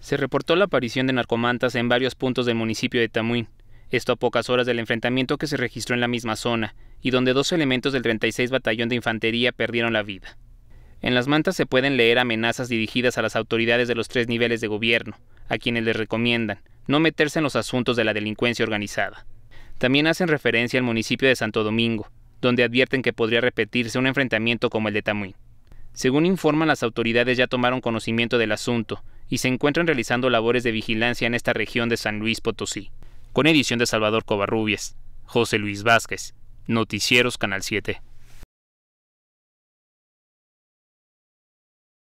Se reportó la aparición de narcomantas en varios puntos del municipio de Tamuín, esto a pocas horas del enfrentamiento que se registró en la misma zona, y donde dos elementos del 36 Batallón de Infantería perdieron la vida. En las mantas se pueden leer amenazas dirigidas a las autoridades de los tres niveles de gobierno, a quienes les recomiendan no meterse en los asuntos de la delincuencia organizada. También hacen referencia al municipio de Santo Domingo, donde advierten que podría repetirse un enfrentamiento como el de Tamuín. Según informan, las autoridades ya tomaron conocimiento del asunto y se encuentran realizando labores de vigilancia en esta región de San Luis Potosí. Con edición de Salvador Covarrubias, José Luis Vázquez, Noticieros Canal 7.